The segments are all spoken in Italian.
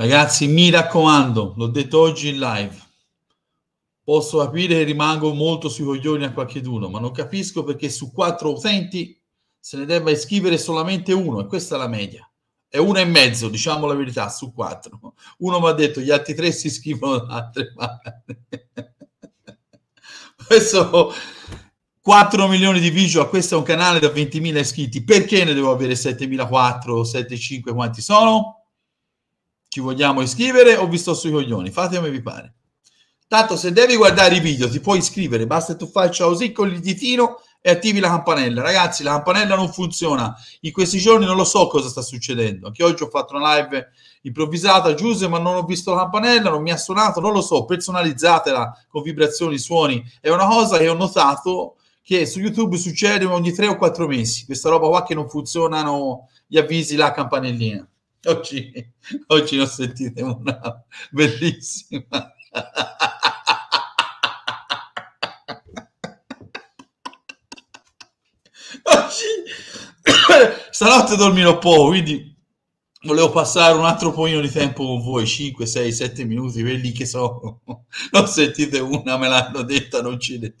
Ragazzi, mi raccomando, l'ho detto oggi in live. Posso capire che rimango molto sui coglioni a qualcheduno, ma non capisco perché su quattro utenti se ne debba iscrivere solamente uno, e questa è la media. È uno e mezzo, diciamo la verità, su quattro. Uno mi ha detto, gli altri tre si iscrivono da altre parti. Questo 4 milioni di visual, questo è un canale da 20.000 iscritti, perché ne devo avere 7.400, 7.500, quanti sono? ci vogliamo iscrivere o vi sto sui coglioni? Fate come vi pare. Tanto se devi guardare i video ti puoi iscrivere, basta che tu faccia così con il ditino e attivi la campanella. Ragazzi, la campanella non funziona. In questi giorni non lo so cosa sta succedendo. Anche oggi ho fatto una live improvvisata, Giuse, ma non ho visto la campanella, non mi ha suonato, non lo so. Personalizzatela con vibrazioni, suoni. È una cosa che ho notato che su YouTube succede ogni tre o quattro mesi. Questa roba qua che non funzionano gli avvisi, la campanellina. Oggi, oggi ne ho una bellissima. Oggi, stanotte dormirò poco, quindi volevo passare un altro pochino di tempo con voi, 5, 6, 7 minuti, quelli che so. Non sentite una, me l'hanno detta, non ci ne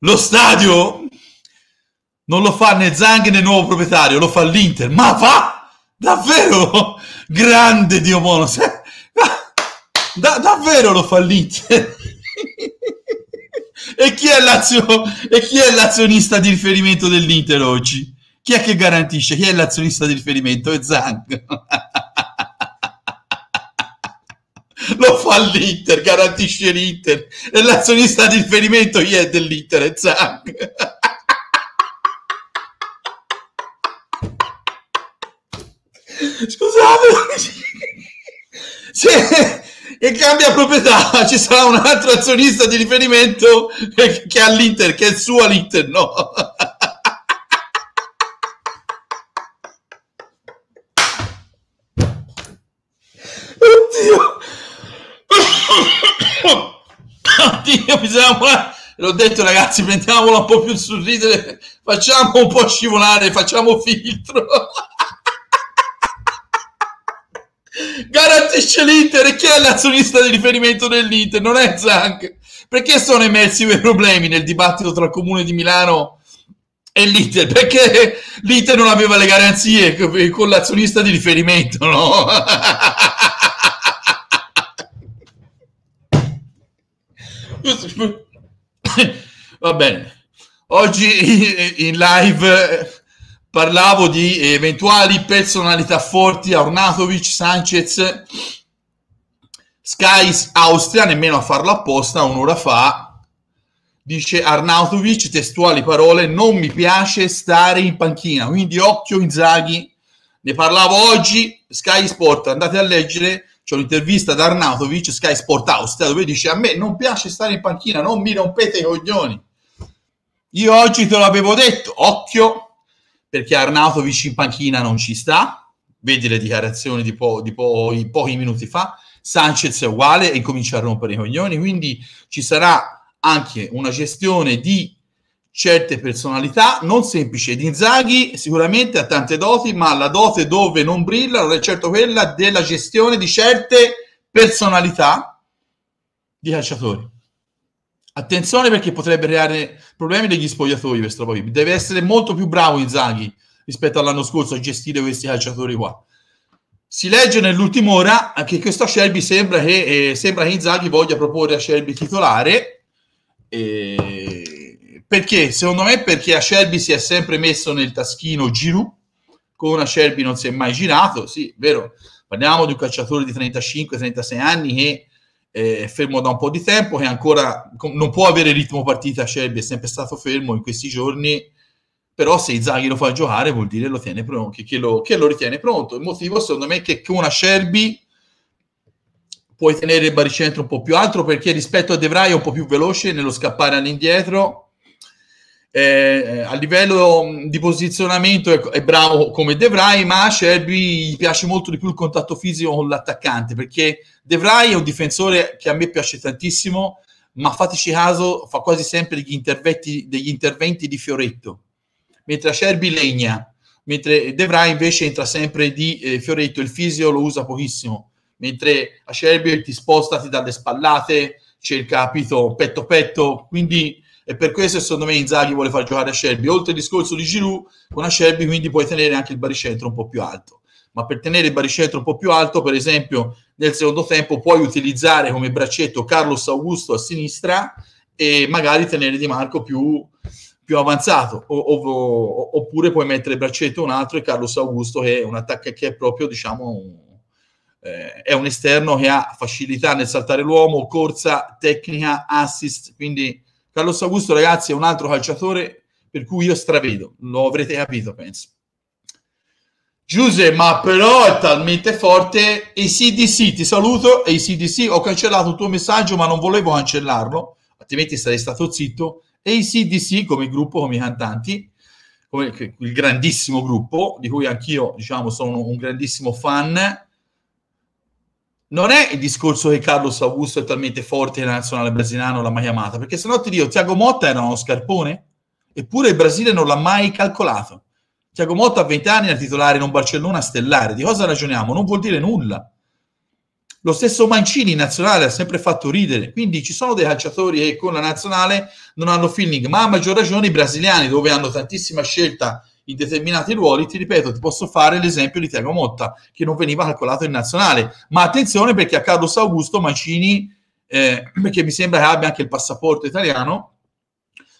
Lo stadio non lo fa né Zang né il nuovo proprietario, lo fa l'Inter. Ma va! Davvero! Grande Dio Mono! Da, davvero lo fa l'Inter! e, chi e chi è l'azionista di riferimento dell'Inter oggi? Chi è che garantisce? Chi è l'azionista di riferimento? È Zang. lo fa l'Inter, garantisce l'Inter. E l'azionista di riferimento chi è dell'Inter? È Zang. Scusate, se, e cambia proprietà, ci sarà un altro azionista di riferimento che ha l'Inter, che è il suo all'Inter, no? Oddio! Oddio, bisogna volare. L'ho detto ragazzi, prendiamola un po' più sul ridere, facciamo un po' scivolare, facciamo filtro garantisce l'Inter e chi è l'azionista di riferimento dell'Inter? Non è Zank. Perché sono emersi i problemi nel dibattito tra il Comune di Milano e l'Inter? Perché l'Inter non aveva le garanzie con l'azionista di riferimento, no? Va bene. Oggi in live parlavo di eventuali personalità forti, Arnatovic, Sanchez, Sky Austria, nemmeno a farlo apposta, un'ora fa, dice Arnautovic, testuali parole, non mi piace stare in panchina, quindi occhio Inzaghi, ne parlavo oggi, Sky Sport, andate a leggere, c'è un'intervista da Arnautovic, Sky Sport Austria, dove dice a me non piace stare in panchina, non mi rompete i coglioni. Io oggi te l'avevo detto, occhio perché Arnautovic in panchina non ci sta, vedi le dichiarazioni di, po- di po- pochi minuti fa, Sanchez è uguale e comincia a rompere i coglioni, quindi ci sarà anche una gestione di certe personalità, non semplice. Ed Inzaghi sicuramente ha tante doti, ma la dote dove non brilla non è certo quella della gestione di certe personalità di calciatori. Attenzione perché potrebbe creare problemi degli spogliatoi questo Strapovic. Deve essere molto più bravo Inzaghi rispetto all'anno scorso a gestire questi calciatori qua. Si legge nell'ultima ora che questo a Shelby sembra che, eh, sembra che Inzaghi voglia proporre a Shelby titolare. Eh, perché? Secondo me perché a Shelby si è sempre messo nel taschino Giroud, con a Shelby non si è mai girato, sì, vero. Parliamo di un calciatore di 35-36 anni che eh, fermo da un po' di tempo, che ancora non può avere ritmo partita, Cerbi è sempre stato fermo in questi giorni, però se Inzaghi lo fa giocare vuol dire lo tiene pronto, che, che, lo, che lo ritiene pronto. Il motivo secondo me è che con una Cerbi puoi tenere il baricentro un po' più alto perché rispetto a De Vrij è un po' più veloce nello scappare all'indietro eh, a livello mm, di posizionamento è, è, bravo come De Vrij, ma a Shelby gli piace molto di più il contatto fisico con l'attaccante, perché De Vrij è un difensore che a me piace tantissimo, ma fateci caso, fa quasi sempre degli interventi, degli interventi di fioretto, mentre a Shelby legna, mentre De Vrij invece entra sempre di eh, fioretto, il fisio lo usa pochissimo, mentre a Shelby ti spostati dalle spallate, c'è il capito, petto-petto, quindi e per questo secondo me Inzaghi vuole far giocare a Shelby oltre al discorso di Giroud con a Shelby quindi puoi tenere anche il baricentro un po' più alto ma per tenere il baricentro un po' più alto per esempio nel secondo tempo puoi utilizzare come braccetto Carlos Augusto a sinistra e magari tenere Di Marco più, più avanzato o, o, oppure puoi mettere il braccetto un altro e Carlos Augusto che è un attacco che è proprio diciamo un, eh, è un esterno che ha facilità nel saltare l'uomo, corsa, tecnica, assist, quindi Carlos Augusto, ragazzi, è un altro calciatore per cui io stravedo, lo avrete capito, penso. Giuse, ma però è talmente forte. E CDC, ti saluto. E CDC, ho cancellato il tuo messaggio, ma non volevo cancellarlo, altrimenti sarei stato zitto. E CDC, come gruppo, come cantanti, come il grandissimo gruppo, di cui anch'io, diciamo, sono un grandissimo fan, non è il discorso che Carlos Augusto è talmente forte nella nazionale brasiliana non l'ha mai chiamata, perché se no ti dico, Tiago Motta era uno scarpone, eppure il Brasile non l'ha mai calcolato. Tiago Motta a 20 anni era titolare in un Barcellona stellare, di cosa ragioniamo? Non vuol dire nulla. Lo stesso Mancini in nazionale ha sempre fatto ridere, quindi ci sono dei calciatori che con la nazionale non hanno feeling, ma a maggior ragione i brasiliani dove hanno tantissima scelta in determinati ruoli, ti ripeto, ti posso fare l'esempio di Tiago Motta, che non veniva calcolato in nazionale. Ma attenzione perché a Carlos Augusto Mancini, eh, perché mi sembra che abbia anche il passaporto italiano,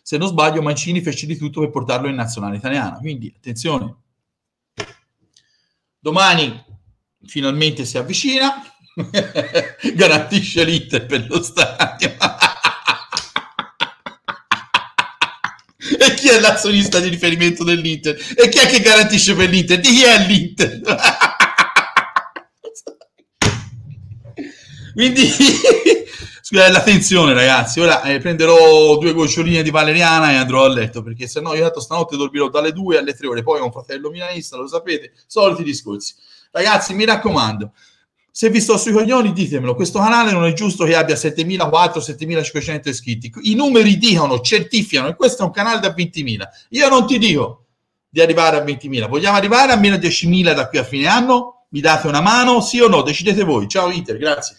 se non sbaglio Mancini fece di tutto per portarlo in nazionale italiana. Quindi attenzione. Domani finalmente si avvicina, garantisce l'Inter per lo stadio. E chi è l'azionista di riferimento dell'Inter? E chi è che garantisce per l'Inter? Di chi è l'Inter? Quindi, scusate l'attenzione ragazzi, ora eh, prenderò due goccioline di valeriana e andrò a letto, perché se no io tanto stanotte dormirò dalle 2 alle 3 ore, poi ho un fratello milanista, lo sapete, soliti discorsi. Ragazzi, mi raccomando, se vi sto sui coglioni ditemelo, questo canale non è giusto che abbia 7400-7500 iscritti, i numeri dicono, certificano, e questo è un canale da 20.000, io non ti dico di arrivare a 20.000, vogliamo arrivare a meno 10.000 da qui a fine anno? Mi date una mano, sì o no? Decidete voi, ciao Inter, grazie.